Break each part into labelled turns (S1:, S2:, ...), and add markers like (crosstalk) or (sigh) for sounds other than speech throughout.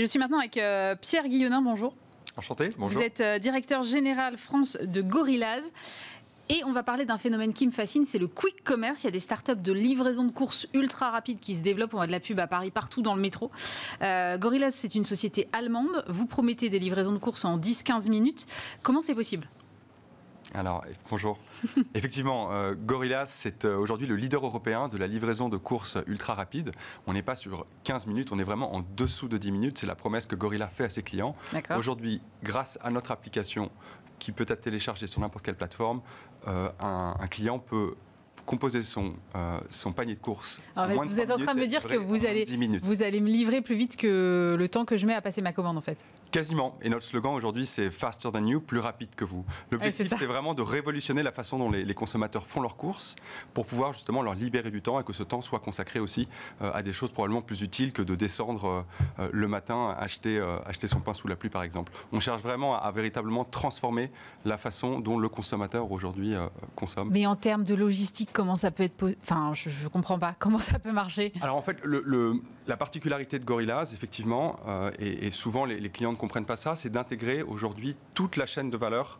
S1: je suis maintenant avec euh, Pierre Guillonin, bonjour.
S2: Enchanté, bonjour. Vous
S1: êtes euh, directeur général France de Gorillaz. Et on va parler d'un phénomène qui me fascine, c'est le quick commerce. Il y a des startups de livraison de courses ultra rapides qui se développent. On voit de la pub à Paris, partout dans le métro. Euh, Gorillaz, c'est une société allemande. Vous promettez des livraisons de courses en 10-15 minutes. Comment c'est possible
S2: alors, eh, bonjour. (laughs) Effectivement, euh, Gorilla, c'est euh, aujourd'hui le leader européen de la livraison de courses ultra rapide. On n'est pas sur 15 minutes, on est vraiment en dessous de 10 minutes. C'est la promesse que Gorilla fait à ses clients. Aujourd'hui, grâce à notre application qui peut être téléchargée sur n'importe quelle plateforme, euh, un, client peut composer son, son panier de courses. vous êtes en train de me dire que vous allez, vous
S1: allez me livrer plus vite que le temps que je mets à passer ma commande, en fait.
S2: Quasiment. Et notre slogan aujourd'hui, c'est Faster than you, plus rapide que vous. L'objectif, c'est vraiment de révolutionner la façon dont les, consommateurs font leurs courses pour pouvoir justement leur libérer du temps et que ce temps soit consacré aussi euh, à des choses probablement plus utiles que de descendre euh, euh, le matin acheter, acheter son pain sous la pluie, par exemple. On cherche vraiment à, véritablement transformer la façon dont le consommateur aujourd'hui consomme.
S1: Mais en termes de logistique, comment ça peut être... Enfin, je ne comprends pas. (laughs) Comment ça peut marcher
S2: Alors en fait, la particularité de Gorillaz, effectivement, et, souvent les, les clients comprennent pas ça, c'est d'intégrer aujourd'hui toute la chaîne de valeur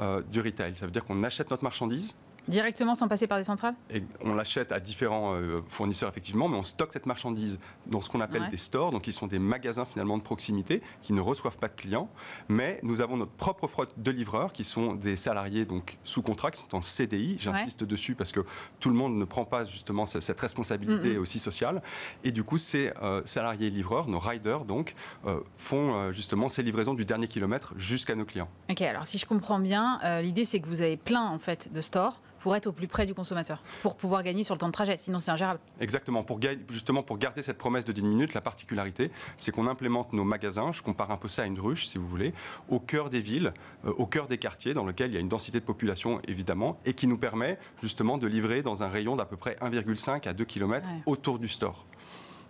S2: euh, du retail. Ça veut dire qu'on achète notre marchandise,
S1: Directement sans passer par des centrales
S2: et On l'achète à différents euh, fournisseurs, effectivement, mais on stocke cette marchandise dans ce qu'on appelle des stores, donc ils sont des magasins finalement de proximité qui ne reçoivent pas de clients. Mais nous avons notre propre frotte de livreurs qui sont des salariés donc sous contrat, qui sont en CDI. J'insiste dessus parce que tout le monde ne prend pas justement cette responsabilité aussi sociale. Et du coup, ces euh, salariés livreurs, nos riders donc, euh, font justement ces livraisons du dernier kilomètre jusqu'à nos clients.
S1: Ok, alors si je comprends bien, l'idée c'est que vous avez plein en fait de stores pour être au plus près du consommateur, pour pouvoir gagner sur le temps de trajet. Sinon, c'est ingérable.
S2: Exactement. Pour, justement, pour garder cette promesse de 10 minutes, la particularité, c'est qu'on implémente nos magasins, je compare un peu ça à une ruche, si vous voulez, au cœur des villes, euh, au cœur des quartiers, dans lequel il y a une densité de population, évidemment, et qui nous permet justement de livrer dans un rayon d'à peu près 1,5 à 2 km autour du store.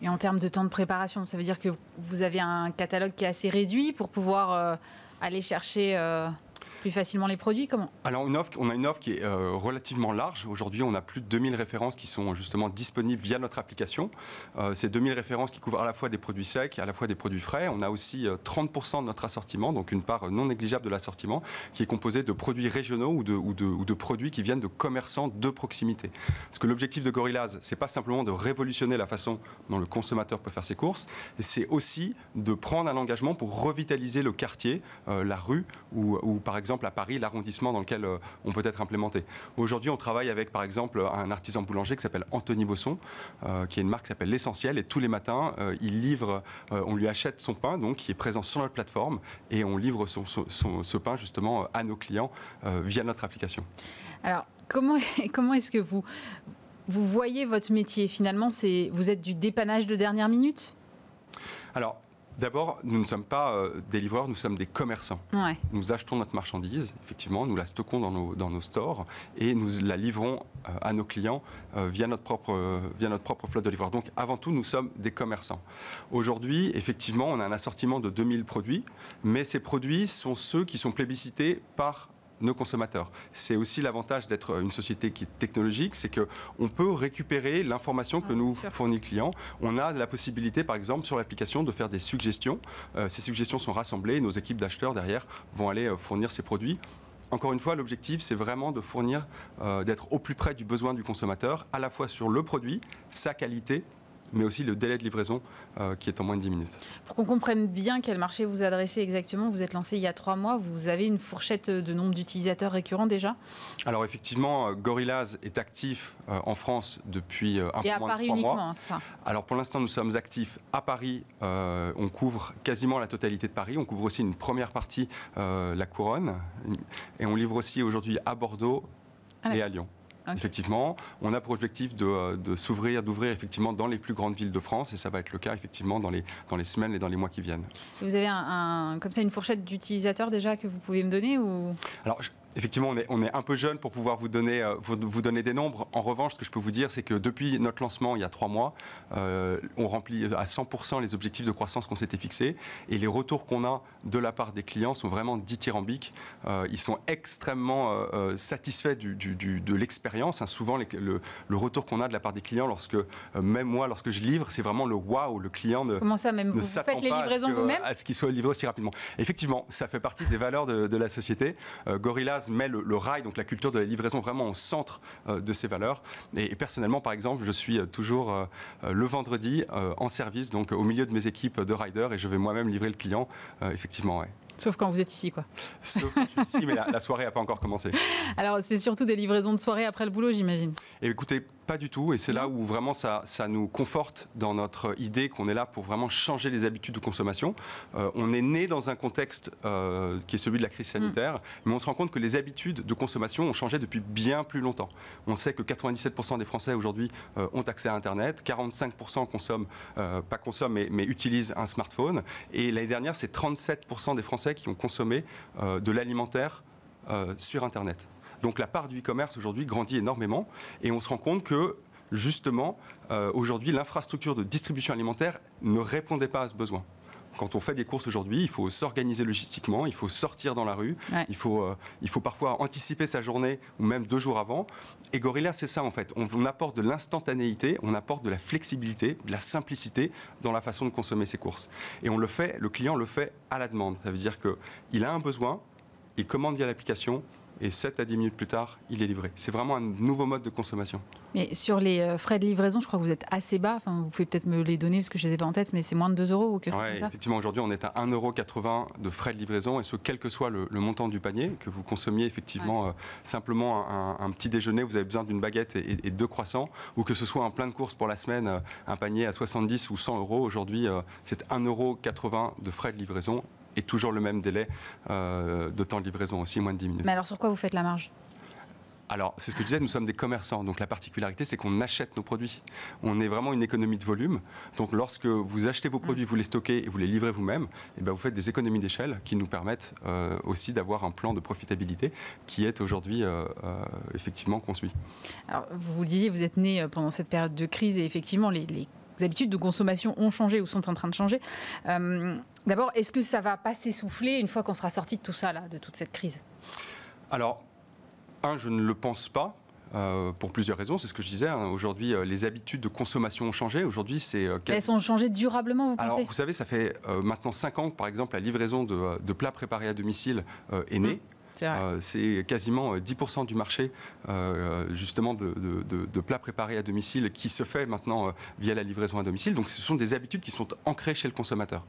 S1: Et en termes de temps de préparation, ça veut dire que vous avez un catalogue qui est assez réduit pour pouvoir euh, aller chercher... Euh, plus facilement les produits Comment
S2: Alors, une offre, on a une offre qui est euh, relativement large. Aujourd'hui, on a plus de 2000 références qui sont justement disponibles via notre application. Euh, ces 2000 références qui couvrent à la fois des produits secs et à la fois des produits frais. On a aussi 30% euh, de notre assortiment, donc une part euh, non négligeable de l'assortiment, qui est composée de produits régionaux ou de, ou de, produits qui viennent de commerçants de proximité. Parce que l'objectif de Gorillaz, c'est pas simplement de révolutionner la façon dont le consommateur peut faire ses courses, c'est aussi de prendre un engagement pour revitaliser le quartier, la rue, ou par exemple à Paris, l'arrondissement dans lequel euh, on peut être implémenté. Aujourd'hui, on travaille avec, par exemple, un artisan boulanger qui s'appelle Anthony Bosson, euh, qui est une marque qui s'appelle L'Essentiel. Et tous les matins, euh, il livre, on lui achète son pain, donc, qui est présent sur notre plateforme. Et on livre son, ce pain, justement, à nos clients via notre application.
S1: Alors, comment, (laughs) comment est-ce que vous, vous voyez votre métier Finalement, vous êtes du dépannage de dernière minute
S2: alors, D'abord, nous ne sommes pas euh, des livreurs, nous sommes des commerçants. Nous achetons notre marchandise, effectivement, nous la stockons dans nos, stores et nous la livrons euh, à nos clients euh, via, notre propre, via notre propre flotte de livreurs. Donc avant tout, nous sommes des commerçants. Aujourd'hui, effectivement, on a un assortiment de 2000 produits, mais ces produits sont ceux qui sont plébiscités par nos consommateurs. C'est aussi l'avantage d'être une société qui technologique, c'est qu'on peut récupérer l'information que ah, nous fournit le client. On a la possibilité, par exemple, sur l'application de faire des suggestions. Euh, ces suggestions sont rassemblées et nos équipes d'acheteurs derrière vont aller euh, fournir ces produits. Encore une fois, l'objectif, c'est vraiment de fournir, euh, d'être au plus près du besoin du consommateur, à la fois sur le produit, sa qualité mais aussi le délai de livraison euh, qui est en moins de 10 minutes.
S1: Pour qu'on comprenne bien quel marché vous adressez exactement, vous êtes lancé il y a 3 mois, vous avez une fourchette de nombre d'utilisateurs récurrents déjà
S2: Alors effectivement, euh, Gorillaz est actif euh, en France depuis un peu moins de 3 mois. Et à Paris uniquement, ça Alors pour l'instant, nous sommes actifs à Paris. on couvre quasiment la totalité de Paris. On couvre aussi une première partie, la couronne. Et on livre aussi aujourd'hui à Bordeaux ah et à Lyon effectivement. On a pour objectif euh, de, s'ouvrir, d'ouvrir effectivement dans les plus grandes villes de France, et ça va être le cas effectivement dans les, dans les semaines et dans les mois qui viennent.
S1: Vous avez un, comme ça une fourchette d'utilisateurs déjà que vous pouvez me donner ou...
S2: Alors, effectivement, on est, un peu jeune pour pouvoir vous donner, euh, vous, donner des nombres. En revanche, ce que je peux vous dire, c'est que depuis notre lancement, il y a trois mois, euh, on remplit à 100% les objectifs de croissance qu'on s'était fixés. Et les retours qu'on a de la part des clients sont vraiment dithyrambiques. Euh, ils sont extrêmement satisfaits de l'expérience. Hein. souvent, le, retour qu'on a de la part des clients, lorsque, même moi, lorsque je livre, c'est vraiment le waouh, le client ne. Comment ça, même vous, faites les livraisons vous-même À ce qu'il soit livré aussi rapidement. Effectivement, ça fait partie des valeurs de, de la société. gorilla met le, rail, donc la culture de la livraison, vraiment au centre euh, de ses valeurs. Et, personnellement, par exemple, je suis euh, toujours euh, le vendredi en service, donc au milieu de mes équipes de riders, et je vais moi-même livrer le client, effectivement.
S1: Sauf quand vous êtes ici, quoi. Sauf
S2: mais la, la soirée n'a pas encore commencé.
S1: (laughs) Alors, c'est surtout des livraisons de soirée après le boulot, j'imagine.
S2: Et eh, écoutez, pas du tout, et c'est là où vraiment ça, nous conforte dans notre idée qu'on est là pour vraiment changer les habitudes de consommation. Euh, on est né dans un contexte euh, qui est celui de la crise mm. sanitaire, mais on se rend compte que les habitudes de consommation ont changé depuis bien plus longtemps. On sait que 97% des Français aujourd'hui euh, ont accès à Internet, 45% consomment, pas consomment, mais, utilisent un smartphone, et l'année dernière, c'est 37% des Français qui ont consommé de l'alimentaire sur Internet. Donc la part du e-commerce aujourd'hui grandit énormément et on se rend compte que justement, euh, aujourd'hui, l'infrastructure de distribution alimentaire ne répondait pas à ce besoin. Quand on fait des courses aujourd'hui, il faut s'organiser logistiquement, il faut sortir dans la rue, il, faut, euh, il faut parfois anticiper sa journée ou même deux jours avant. Et Gorilla, c'est ça en fait. On, apporte de l'instantanéité, on apporte de la flexibilité, de la simplicité dans la façon de consommer ses courses. Et on le fait, le client le fait à la demande. Ça veut dire qu'il a un besoin, il commande via l'application, et 7 à 10 minutes plus tard, il est livré. C'est vraiment un nouveau mode de consommation.
S1: Mais sur les euh, frais de livraison, je crois que vous êtes assez bas. vous pouvez peut-être me les donner parce que je ne les ai pas en tête, mais c'est moins de 2 euros ou quelque chose comme
S2: Effectivement, aujourd'hui, on est à 1,80 vingts de frais de livraison et ce, quel que soit le, montant du panier, que vous consommiez effectivement euh, simplement un, petit déjeuner, vous avez besoin d'une baguette et, deux croissants, ou que ce soit un plein de courses pour la semaine, euh, un panier à 70 ou 100 euros. Aujourd'hui, c'est 1,80 vingts de frais de livraison et toujours le même délai euh, de temps de livraison aussi, moins de 10 minutes.
S1: Mais alors sur quoi vous faites la marge
S2: alors, c'est ce que je disais, nous sommes des commerçants. Donc, la particularité, c'est qu'on achète nos produits. On est vraiment une économie de volume. Donc, lorsque vous achetez vos produits, mm. vous les stockez et vous les livrez vous-même, eh ben, vous faites des économies d'échelle qui nous permettent euh, aussi d'avoir un plan de profitabilité qui est aujourd'hui euh, effectivement conçu.
S1: Alors, vous le disiez, vous êtes né pendant cette période de crise et effectivement, les, les habitudes de consommation ont changé ou sont en train de changer. Euh, d'abord, est-ce que ça va pas s'essouffler une fois qu'on sera sorti de tout ça, de toute cette crise
S2: Alors, un, je ne le pense pas. Euh, pour plusieurs raisons, c'est ce que je disais. Hein. Aujourd'hui, euh, les habitudes de consommation ont changé. Aujourd'hui, c'est. Elles
S1: ont changé durablement, vous pensez Alors, vous
S2: savez, ça fait maintenant 5 ans par exemple, la livraison de, de plats préparés à domicile est née. Mmh. Euh, c'est quasiment 10% euh, du marché, euh, justement, de, plats préparés à domicile qui se fait maintenant via la livraison à domicile. Donc, ce sont des habitudes qui sont ancrées chez le consommateur.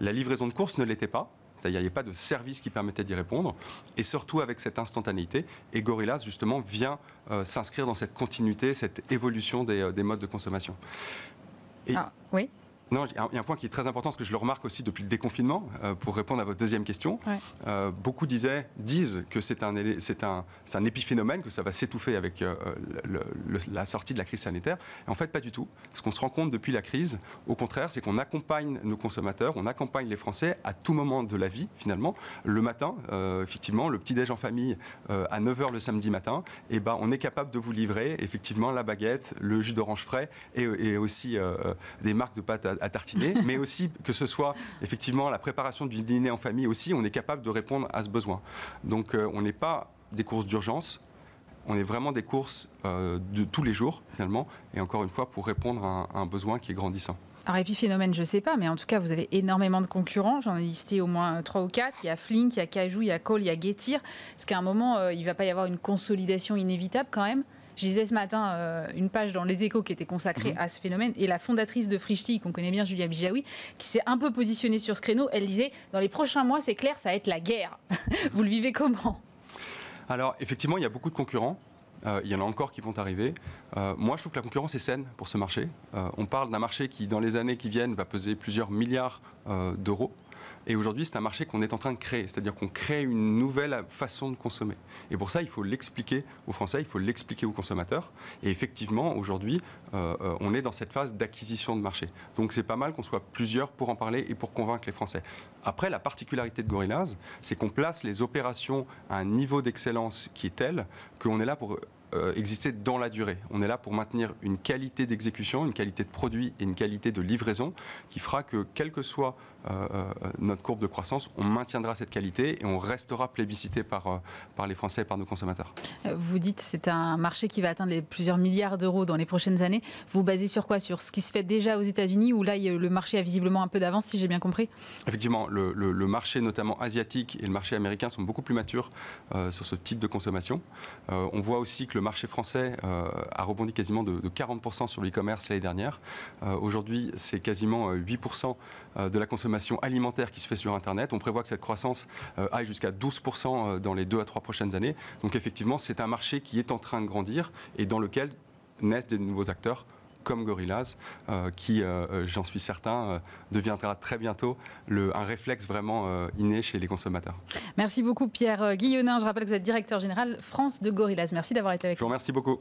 S2: La livraison de course ne l'était pas. Il n'y avait pas de service qui permettait d'y répondre. Et surtout avec cette instantanéité. Et Gorillas, justement, vient s'inscrire dans cette continuité, cette évolution des, modes de consommation. Ah, oui non, il y a un point qui est très important, ce que je le remarque aussi depuis le déconfinement, euh, pour répondre à votre deuxième question. Euh, beaucoup disaient, disent que c'est un, un, un, épiphénomène, que ça va s'étouffer avec euh, la sortie de la crise sanitaire. en fait, pas du tout. Ce qu'on se rend compte depuis la crise, au contraire, c'est qu'on accompagne nos consommateurs, on accompagne les Français à tout moment de la vie, finalement. Le matin, effectivement, le petit-déj en famille à 9h le samedi matin, eh ben, on est capable de vous livrer, effectivement, la baguette, le jus d'orange frais et, et aussi des marques de pâtes à à tartiner, (laughs) mais aussi que ce soit effectivement la préparation du dîner en famille aussi, on est capable de répondre à ce besoin. Donc euh, on n'est pas des courses d'urgence, on est vraiment des courses euh, de tous les jours finalement, et encore une fois pour répondre à un, besoin qui est grandissant.
S1: Alors épiphénomène, je ne sais pas, mais en tout cas, vous avez énormément de concurrents. J'en ai listé au moins 3 euh, ou 4. Il y a Flink, il y a Cajou, il y a Cole, il y a Getir. Est-ce qu'à un moment, il ne va pas y avoir une consolidation inévitable quand même je disais ce matin euh, une page dans Les Échos qui était consacrée mhm. à ce phénomène. Et la fondatrice de Frichti, qu'on connaît bien, Julia Bijawi, qui s'est un peu positionnée sur ce créneau, elle disait Dans les prochains mois, c'est clair, ça va être la guerre. (laughs) Vous le vivez comment
S2: Alors, effectivement, il y a beaucoup de concurrents. Euh, il y en a encore qui vont arriver. Euh, moi, je trouve que la concurrence est saine pour ce marché. on parle d'un marché qui, dans les années qui viennent, va peser plusieurs milliards d'euros. Et aujourd'hui, c'est un marché qu'on est en train de créer, c'est-à-dire qu'on crée une nouvelle façon de consommer. Et pour ça, il faut l'expliquer aux Français, il faut l'expliquer aux consommateurs. Et effectivement, aujourd'hui, euh, euh, on est dans cette phase d'acquisition de marché. Donc c'est pas mal qu'on soit plusieurs pour en parler et pour convaincre les Français. Après, la particularité de Gorillaz, c'est qu'on place les opérations à un niveau d'excellence qui est tel qu'on est là pour euh, exister dans la durée. On est là pour maintenir une qualité d'exécution, une qualité de produit et une qualité de livraison qui fera que, quelle que soit euh, euh, notre courbe de croissance, on maintiendra cette qualité et on restera plébiscité par, par les Français et par nos consommateurs.
S1: Vous dites c'est un marché qui va atteindre plusieurs milliards d'euros dans les prochaines années. Vous, basez sur quoi Sur ce qui se fait déjà aux États-Unis où là le marché a visiblement un peu d'avance, si j'ai bien compris
S2: Effectivement, le, le, marché notamment asiatique et le marché américain sont beaucoup plus matures sur ce type de consommation. on voit aussi que le marché français euh, a rebondi quasiment de, de 40% sur l'e-commerce l'année dernière. Euh, aujourd'hui, c'est quasiment 8% euh, de la consommation alimentaire qui se fait sur Internet. On prévoit que cette croissance aille jusqu'à 12% dans les 2 à 3 prochaines années. Donc effectivement, c'est un marché qui est en train de grandir et dans lequel naissent des nouveaux acteurs comme Gorillaz, euh, qui, euh, euh, j'en suis certain, deviendra très bientôt le, un réflexe vraiment inné chez les consommateurs.
S1: Merci beaucoup Pierre Guillonin. Je rappelle que vous êtes directeur général France de Gorillaz. Merci d'avoir été avec
S2: nous. Je vous remercie beaucoup.